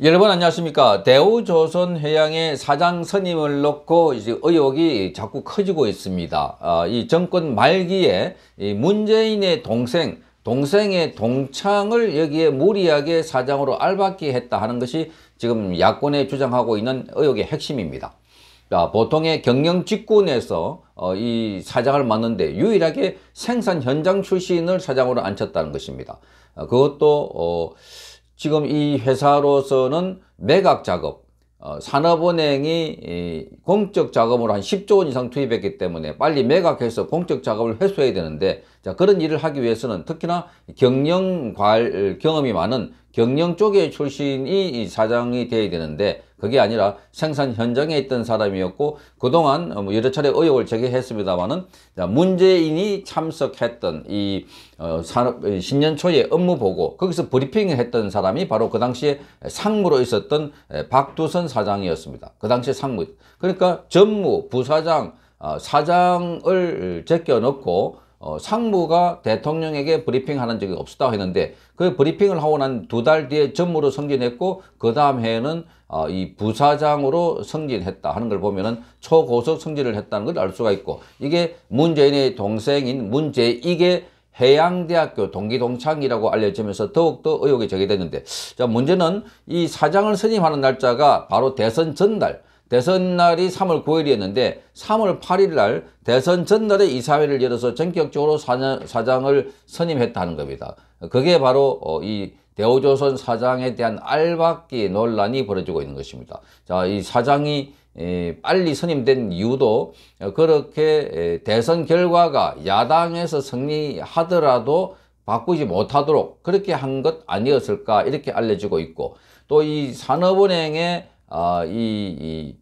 여러분 안녕하십니까 대우조선해양의 사장 선임을 놓고 이제 의혹이 자꾸 커지고 있습니다 아, 이 정권 말기에 이 문재인의 동생 동생의 동창을 여기에 무리하게 사장으로 알받게 했다 하는 것이 지금 야권에 주장하고 있는 의혹의 핵심입니다 자, 아, 보통의 경영 직군에서 어, 이 사장을 맡는데 유일하게 생산 현장 출신을 사장으로 앉혔다는 것입니다 아, 그것도 어, 지금 이 회사로서는 매각 작업, 어, 산업은행이 이 공적 자금으로 한 10조 원 이상 투입했기 때문에 빨리 매각해서 공적 자금을 회수해야 되는데 자 그런 일을 하기 위해서는 특히나 경영 과 경험이 많은 경영 쪽에 출신이 사장이 돼야 되는데 그게 아니라 생산 현장에 있던 사람이었고 그동안 어, 뭐 여러 차례 의혹을 제기했습니다마는 문재인이 참석했던 이 어, 산업 신년 초에 업무 보고 거기서 브리핑을 했던 사람이 바로 그 당시에 상무로 있었던 박두선 사장이었습니다. 그 당시에 상무. 그러니까 전무, 부사장, 어, 사장을 제껴놓고 어, 상무가 대통령에게 브리핑하는 적이 없었다고 했는데 그 브리핑을 하고 난 두 달 뒤에 전무로 승진했고 그 다음 해에는 어, 이 부사장으로 승진했다 하는 걸 보면은 초고속 승진을 했다는 걸 알 수가 있고 이게 문재인의 동생인 문재익의 해양대학교 동기동창이라고 알려지면서 더욱더 의혹이 제기됐는데 자 문제는 이 사장을 선임하는 날짜가 바로 대선 전날 대선 날이 3월 9일이었는데 3월 8일 날 대선 전날에 이사회를 열어서 전격적으로 사장을 선임했다는 겁니다. 그게 바로 어, 이 대우조선 사장에 대한 알박기 논란이 벌어지고 있는 것입니다. 자, 이 사장이 빨리 선임된 이유도 그렇게 대선 결과가 야당에서 승리하더라도 바꾸지 못하도록 그렇게 한 것 아니었을까 이렇게 알려지고 있고 또 이 산업은행의 아, 이, 이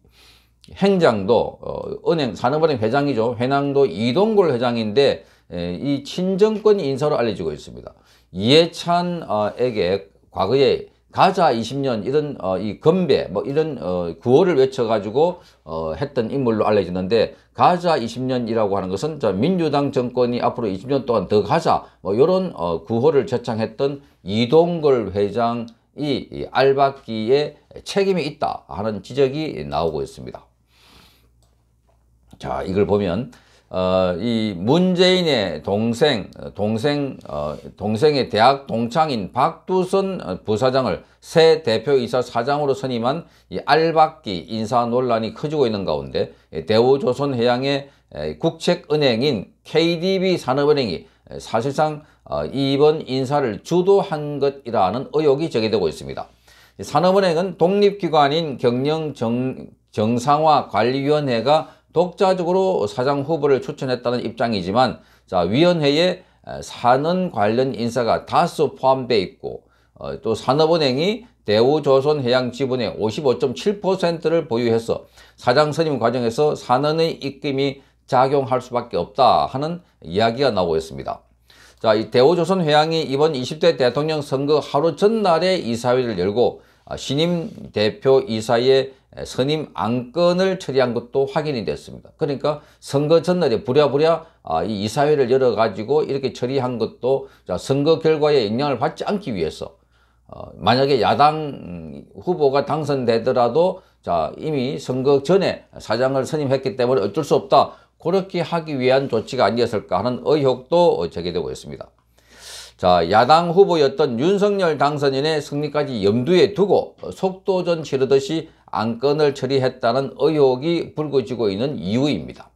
행장도 어, 은행 산업은행 회장이죠. 회장도 이동골 회장인데 에, 이 친정권 인사로 알려지고 있습니다. 이해찬에게 과거에 가자 20년 이런 어, 이 건배 뭐 이런 어, 구호를 외쳐가지고 어, 했던 인물로 알려지는데 가자 20년이라고 하는 것은 자, 민주당 정권이 앞으로 20년 동안 더 가자 뭐 이런 어, 구호를 제창했던 이동걸 회장 이 알박기에 책임이 있다 하는 지적이 나오고 있습니다. 자, 이걸 보면 어, 이 문재인의 동생, 동생, 어, 동생의 대학 동창인 박두선 부사장을 새 대표이사 사장으로 선임한 이 알박기 인사 논란이 커지고 있는 가운데 대우조선해양의 국책은행인 KDB 산업은행이 사실상 어, 이번 인사를 주도한 것이라는 의혹이 제기되고 있습니다. 산업은행은 독립기관인 경영정상화관리위원회가 독자적으로 사장 후보를 추천했다는 입장이지만 자, 위원회에 산업 관련 인사가 다수 포함되어 있고 어, 또 산업은행이 대우조선해양 지분의 55.7%를 보유해서 사장 선임 과정에서 산업의 입김이 작용할 수밖에 없다 하는 이야기가 나오고 있습니다. 자, 이 대우조선 회항이 이번 20대 대통령 선거 하루 전날에 이사회를 열고 아, 신임 대표 이사의 선임 안건을 처리한 것도 확인이 됐습니다. 그러니까 선거 전날에 부랴부랴 아, 이 이사회를 열어가지고 이렇게 처리한 것도 선거 결과에 영향을 받지 않기 위해서 어, 만약에 야당 후보가 당선되더라도 자 이미 선거 전에 사장을 선임했기 때문에 어쩔 수 없다 그렇게 하기 위한 조치가 아니었을까 하는 의혹도 제기되고 있습니다. 자, 야당 후보였던 윤석열 당선인의 승리까지 염두에 두고 속도전 치르듯이 안건을 처리했다는 의혹이 불거지고 있는 이유입니다.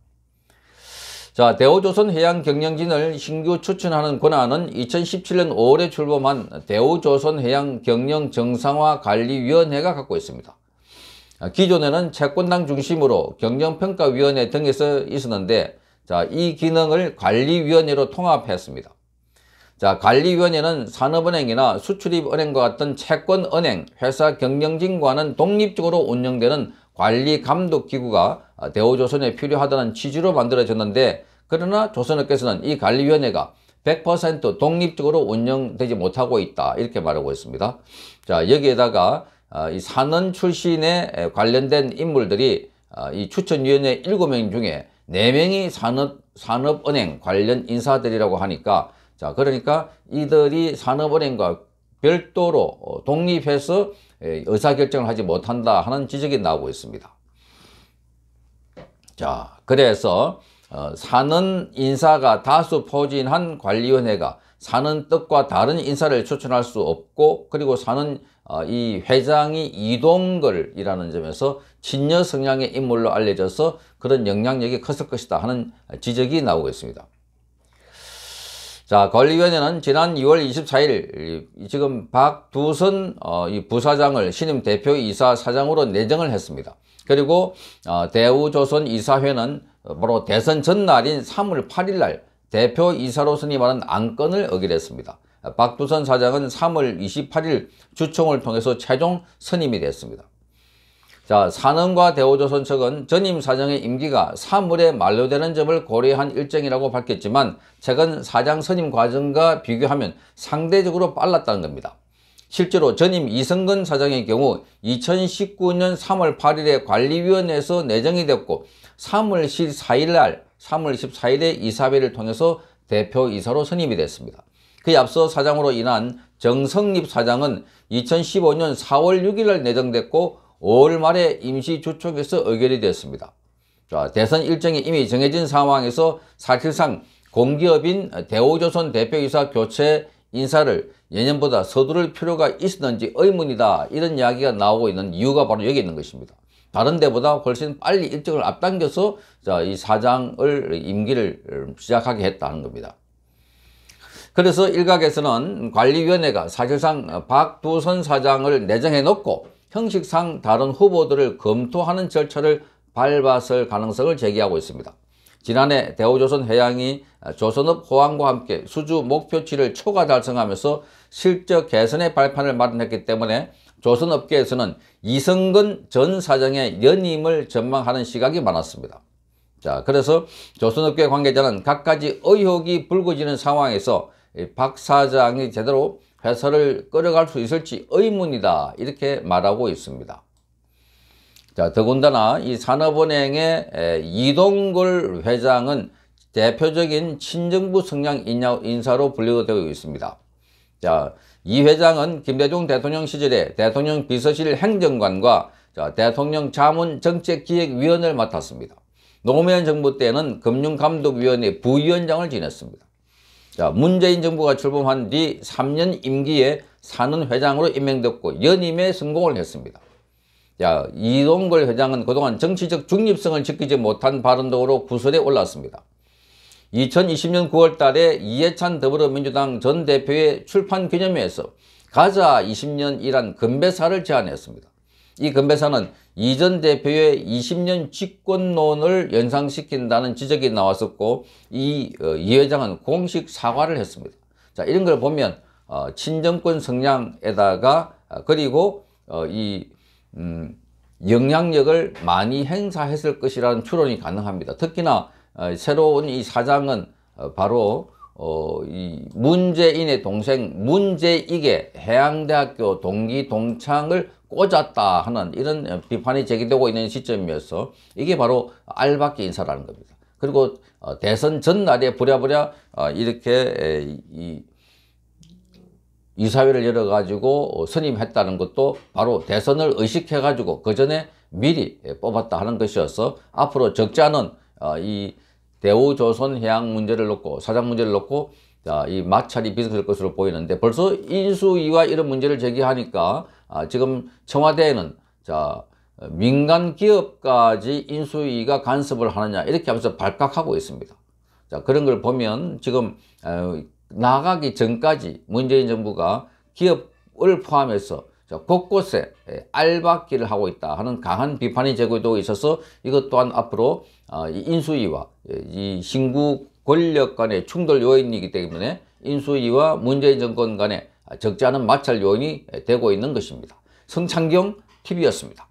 자, 대우조선 해양경영진을 신규 추천하는 권한은 2017년 5월에 출범한 대우조선 해양경영정상화관리위원회가 갖고 있습니다. 아, 기존에는 채권당 중심으로 경영평가위원회 등에서 있었는데 자, 이 기능을 관리위원회로 통합했습니다. 자, 관리위원회는 산업은행이나 수출입은행과 같은 채권은행, 회사 경영진과는 독립적으로 운영되는 관리감독기구가 대우조선에 필요하다는 취지로 만들어졌는데 그러나 조선업계에서는 이 관리위원회가 100% 독립적으로 운영되지 못하고 있다 이렇게 말하고 있습니다. 자 여기에다가 아, 이 산원 출신에 관련된 인물들이 아, 이 추천위원회 7명 중에 4명이 산업, 산업은행 관련 인사들이라고 하니까 자 그러니까 이들이 산업은행과 별도로 어, 독립해서 의사결정을 하지 못한다 하는 지적이 나오고 있습니다. 자 그래서 어, 산은 인사가 다수 포진한 관리위원회가 사는 뜻과 다른 인사를 추천할 수 없고 그리고 사는 어, 이 회장이 이동걸이라는 점에서 친여 성향의 인물로 알려져서 그런 영향력이 컸을 것이다 하는 지적이 나오고 있습니다. 자, 관리위원회는 지난 2월 24일 지금 박두선 어, 부사장을 신임 대표 이사 사장으로 내정을 했습니다. 그리고 어, 대우조선 이사회는 바로 대선 전날인 3월 8일 날 대표이사로서는 이말한 안건을 어기했습니다. 박두선 사장은 3월 28일 주총을 통해서 최종 선임이 됐습니다. 자, 산업과 대우조선 측은 전임 사장의 임기가 3월에 만료되는 점을 고려한 일정이라고 밝혔지만 최근 사장 선임 과정과 비교하면 상대적으로 빨랐다는 겁니다. 실제로 전임 이성근 사장의 경우 2019년 3월 8일에 관리위원회에서 내정이 됐고 3월 14일 날 3월 24일에 이사회를 통해서 대표이사로 선임이 됐습니다. 그에 앞서 사장으로 인한 정성립 사장은 2015년 4월 6일날 내정됐고 5월 말에 임시 주총에서 의결이 됐습니다. 자, 대선 일정이 이미 정해진 상황에서 사실상 공기업인 대우조선 대표이사 교체 인사를 예년보다 서두를 필요가 있었는지 의문이다 이런 이야기가 나오고 있는 이유가 바로 여기 있는 것입니다. 다른 데보다 훨씬 빨리 일정을 앞당겨서 자, 이 사장을 임기를 시작하게 했다는 겁니다. 그래서 일각에서는 관리위원회가 사실상 박두선 사장을 내정해 놓고 형식상 다른 후보들을 검토하는 절차를 밟았을 가능성을 제기하고 있습니다. 지난해 대우조선해양이 조선업 호황과 함께 수주 목표치를 초과 달성하면서 실적 개선의 발판을 마련했기 때문에 조선업계에서는 이성근 전 사장의 연임을 전망하는 시각이 많았습니다. 자, 그래서 조선업계 관계자는 갖가지 의혹이 불거지는 상황에서 박 사장이 제대로 회사를 끌어갈 수 있을지 의문이다 이렇게 말하고 있습니다. 자, 더군다나 이 산업은행의 이동걸 회장은 대표적인 친정부 성향 인사로 분류되고 있습니다. 자, 이 회장은 김대중 대통령 시절에 대통령 비서실 행정관과 대통령 자문 정책기획위원을 맡았습니다. 노무현 정부 때는 금융감독위원회 부위원장을 지냈습니다. 자, 문재인 정부가 출범한 뒤 3년 임기에 사는 회장으로 임명됐고 연임에 성공을 했습니다. 자, 이동걸 회장은 그동안 정치적 중립성을 지키지 못한 발언 등으로 구설에 올랐습니다. 2020년 9월 달에 이해찬 더불어민주당 전 대표의 출판 기념회에서 가자 20년 이란 금배사를 제안했습니다. 이 금배사는 이 전 대표의 20년 집권론을 연상시킨다는 지적이 나왔었고 이, 어, 이 회장은 공식 사과를 했습니다. 자 이런 걸 보면 어, 친정권 성향에다가 어, 그리고 어, 이 음, 영향력을 많이 행사했을 것이라는 추론이 가능합니다. 특히나 어, 새로운 이 사장은 어, 바로 어, 이 문재인의 동생 문재익의 해양대학교 동기 동창을 꽂았다 하는 이런 비판이 제기되고 있는 시점이어서 이게 바로 알박기 인사라는 겁니다. 그리고 어, 대선 전날에 부랴부랴 이렇게 이 이사회를 열어가지고 선임했다는 것도 바로 대선을 의식해가지고 그 전에 미리 뽑았다 하는 것이어서 앞으로 적지 않은 아, 이 대우조선 해양 문제를 놓고 사장 문제를 놓고 아, 이 마찰이 비 빚을 것으로 보이는데 벌써 인수위와 이런 문제를 제기하니까 아, 지금 청와대에는 자 민간 기업까지 인수위가 간섭을 하느냐 이렇게 하면서 발각하고 있습니다. 자 그런 걸 보면 지금 어, 나가기 전까지 문재인 정부가 기업을 포함해서 자, 곳곳에 예, 알박기를 하고 있다 하는 강한 비판이 제기되고 있어서 이것 또한 앞으로 어, 인수위와 예, 이 신구 권력 간의 충돌 요인이기 때문에 인수위와 문재인 정권 간의 적지 않은 마찰 요인이 예, 되고 있는 것입니다. 성창경 TV였습니다.